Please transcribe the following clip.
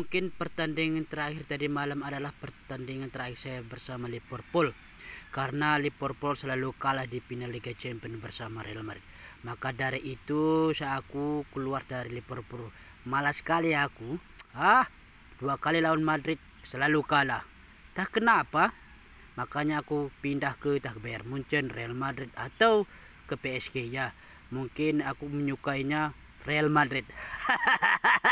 Mungkin pertandingan terakhir tadi malam adalah pertandingan terakhir saya bersama Liverpool. Karena Liverpool selalu kalah di final Liga Champions bersama Real Madrid. Maka dari itu saya aku keluar dari Liverpool. Malas sekali aku. Ah, dua kali lawan Madrid selalu kalah. Tak kenapa. Makanya aku pindah ke tak Bayern Munchen, Real Madrid atau ke PSG ya. Mungkin aku menyukainya Real Madrid.